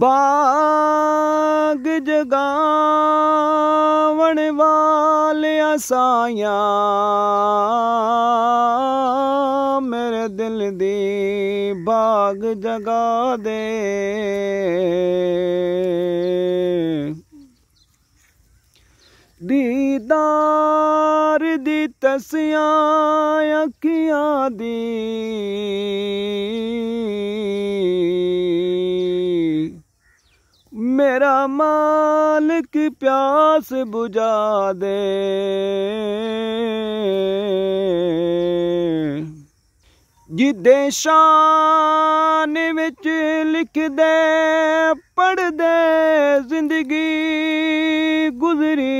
ਬਾਗ ਜਗਾਵਣ ਵਾਲਿਆ ਸਾਇਆ ਮੇਰੇ ਦਿਲ ਦੀ ਬਾਗ ਜਗਾ ਦੇ ਦੀਦਾਰ ਦੀ ਤਸਿਆ ਅੱਖੀਆਂ ਦੀ ਮੇਰਾ ਮਾਲਕ ਪਿਆਸ ਬੁਝਾ ਦੇ ਜਿੱਦੇ ਸ਼ਾਨ ਵਿੱਚ ਲਿਖਦੇ ਪੜਦੇ ਜ਼ਿੰਦਗੀ ਗੁਜ਼ਰੀ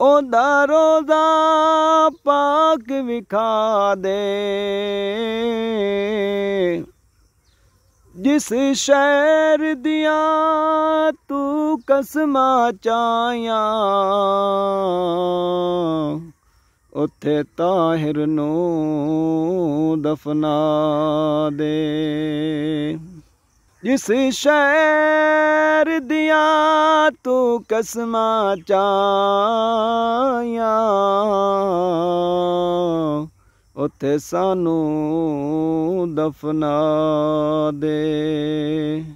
ਉਹਦਾ ਰੋਜ਼ਾ ਪਾਕ ਵਿਖਾ ਦੇ ਜਿਸ ਸ਼ਹਿਰ ਦੀਆਂ ਤੂੰ ਕਸਮਾਂ ਚਾਇਆ ਉੱਥੇ ਤਾਹਿਰ ਨੂੰ ਦਫਨਾ ਦੇ ਜਿਸ ਸ਼ਹਿਰ ਕਰਦਿਆਂ ਤੂੰ ਕਸਮਾਂ ਚਾਇਆ ਉੱਥੇ ਸਾਨੂੰ ਦਫਨਾ ਦੇ